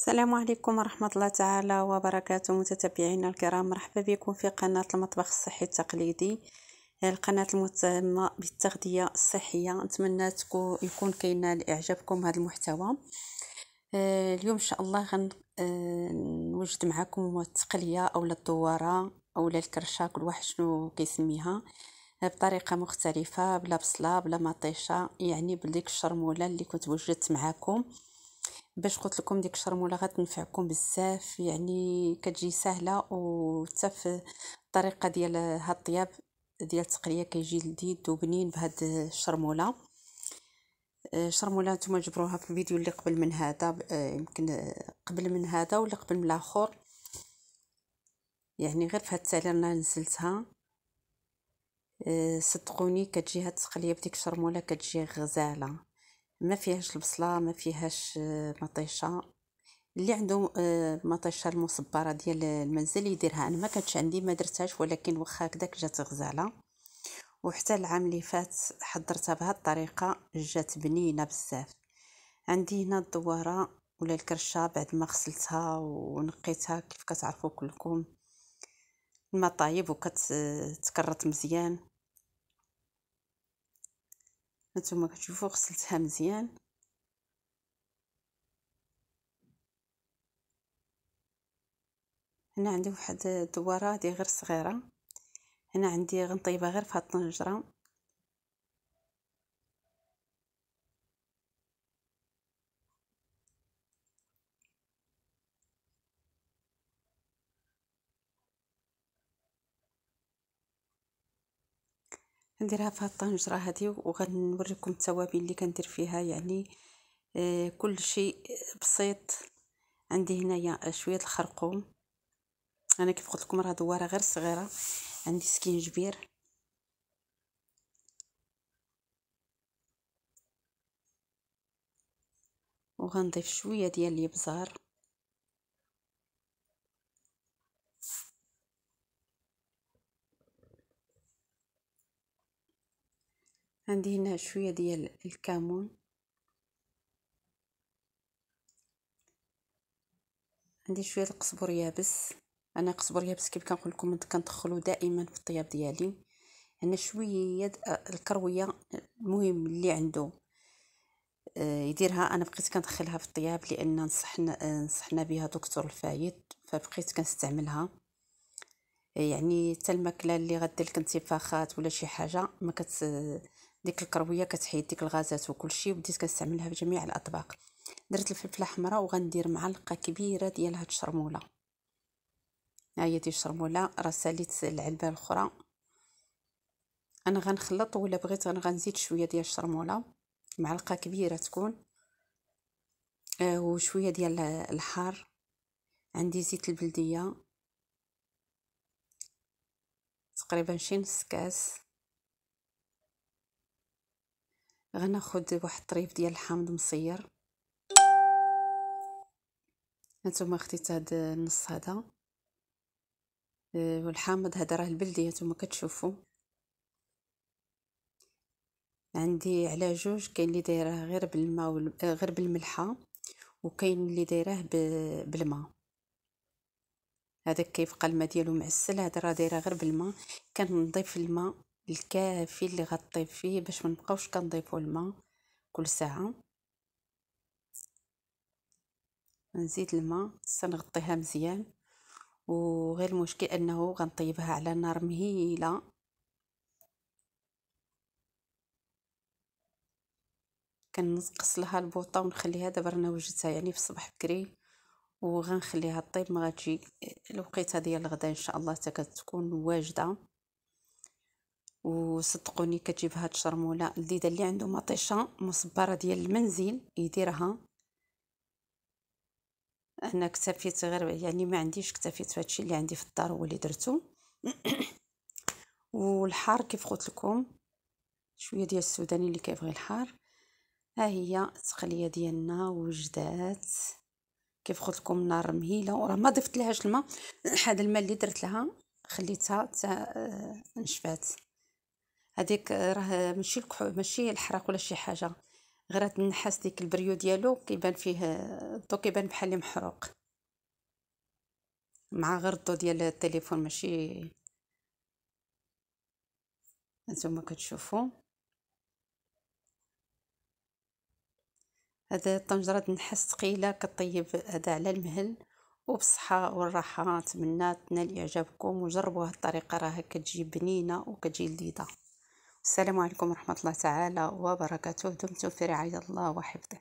السلام عليكم ورحمة الله تعالى وبركاته متتبعينا الكرام مرحبا بكم في قناة المطبخ الصحي التقليدي القناة المهتمة بالتغذية الصحية نتمنى يكون كاين لإعجابكم هذا المحتوى آه، اليوم إن شاء الله غنوجد آه، معكم التقلية أو الدوارة أو الكرشة كل واحد شنو كيسميها بطريقة مختلفة بلا بصلة بلا مطيشة يعني بديك الشرمولة اللي كنت وجدت معكم باش قلت لكم ديك الشرموله غتنفعكم بزاف يعني كتجي سهله وتف في الطريقه ديال هاد الطياب ديال التقليه كيجي لذيذ وبنين بهاد الشرموله آه، الشرموله نتوما جبروها في الفيديو اللي قبل من هذا آه، يمكن آه، قبل من هذا ولا قبل من الاخر يعني غير في هاد التالي انا نزلتها صدقوني كتجي هاد التقليه بديك الشرموله كتجي غزاله ما فيهاش البصله ما فيهاش آه، مطيشه اللي عنده آه، مطيشه المصبره ديال المنزل يديرها انا ما كانتش عندي ما درتهاش ولكن واخا هكداك جات غزاله وحتى العام اللي فات حضرتها بهاد الطريقه جات بنينه بزاف عندي هنا الدواره ولا الكرشه بعد ما غسلتها ونقيتها كيف كتعرفوا كلكم المطايب طايب وكتكرط آه، مزيان هانتوما كتشوفوا غسلتها مزيان هنا عندي واحد الدواره هادي غير صغيره هنا عندي غنطيبها غير في هاد الطنجره نديرها في هاد الطنجره هادي وغنوريكم التوابل اللي كندير فيها يعني آه، كل شيء بسيط عندي هنايا شويه الخرقوم انا كيف قلت لكم راه دواره غير صغيره عندي سكينجبير وغنضيف شويه ديال الابزار عندي هنا شويه ديال الكمون عندي شويه القزبر يابس انا قزبر يابس كيف كنقول لكم كندخلو دائما في الطياب ديالي هنا شويه الكرويه المهم اللي عنده آه، يديرها انا بقيت كندخلها في الطياب لان نصحنا نصحنا بها دكتور الفايد فبقيت كنستعملها يعني حتى الماكله اللي غدير لك انتفاخات ولا شي حاجه ما كت ديك الكرويه كتحيد ديك الغازات وكلشي وبديت كنستعملها في جميع الاطباق درت الفلفله حمراء وغندير معلقه كبيره ديال هاد الشرموله ها هي دي الشرموله راه ساليت العلبه الاخرى انا غنخلط ولا بغيت انا غنزيد شويه ديال الشرموله معلقه كبيره تكون آه، وشويه ديال الحار عندي زيت البلديه تقريبا شي نص كاس غناخد واحد الطريف ديال الحامض مصير هانتوما خديت هاد النص هذا آه، والحامض هذا راه البلدي هانتوما كتشوفوا عندي على جوج كاين اللي دايره غير بالماء آه، غير بالملحه وكاين اللي دايراه ب... بالماء هذاك كيبقى الماء ديالو معسل هذا راه دايره غير بالماء كنضيف الماء الكافي اللي غطيب فيه باش ما نبقاوش كنضيفوا الماء كل ساعه نزيد الماء سنغطيها مزيان وغير المشكل انه غنطيبها على نار مهيله كنقص لها البوطه ونخليها دابا رانا وجدتها يعني في الصباح بكري وغنخليها طيب ما غتجي الوقيته ديال الغدا ان شاء الله حتى كتكون واجده وصدقوني كتجيب هاد الشرموله اللذيذه اللي عنده مطيشه مصبره ديال المنزل يديرها انا اكتفيت غير يعني ما عنديش اكتفيت في هادشي اللي عندي في الدار هو اللي درتو والحار كيف قلت لكم شويه ديال السوداني اللي كيبغي الحار ها هي التقليه ديالنا وجدات كيف قلت لكم النار مهيله وراه ما ضفت لهاش الماء هذا الماء اللي درت لها خليتها تا آه، هذيك آه، راه ماشي ماشي الحراق ولا شي حاجه غير هاد النحاس ديك البريو ديالو كيبان فيه الضو كيبان بحال اللي محروق مع غير الضو ديال التليفون ماشي هانتوما كتشوفوا هاد الطنجره النحاس ثقيله كطيب هذا على المهل وبصحة والراحة نتمنى تنال إعجابكم وجربوا هاد الطريقة راه كتجي بنينة وكتجي لذيذة السلام عليكم ورحمة الله تعالى وبركاته دمتم في رعاية الله وحفظه